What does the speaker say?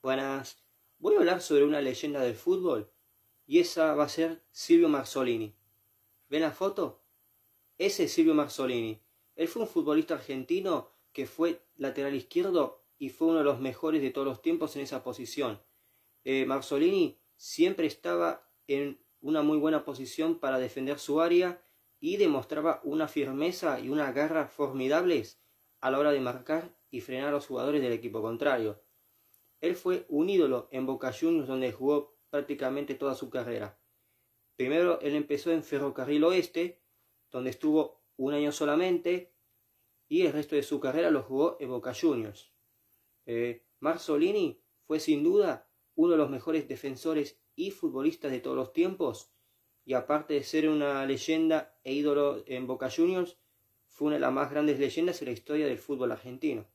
Buenas. Voy a hablar sobre una leyenda del fútbol y esa va a ser Silvio Marzolini. ¿Ven la foto? Ese es Silvio Marzolini. Él fue un futbolista argentino que fue lateral izquierdo y fue uno de los mejores de todos los tiempos en esa posición. Marsolini eh, Marzolini siempre estaba en una muy buena posición para defender su área y demostraba una firmeza y una garra formidables a la hora de marcar y frenar a los jugadores del equipo contrario. Él fue un ídolo en Boca Juniors donde jugó prácticamente toda su carrera. Primero él empezó en Ferrocarril Oeste, donde estuvo un año solamente, y el resto de su carrera lo jugó en Boca Juniors. Eh, Solini fue sin duda uno de los mejores defensores y futbolistas de todos los tiempos, y aparte de ser una leyenda e ídolo en Boca Juniors, fue una de las más grandes leyendas en la historia del fútbol argentino.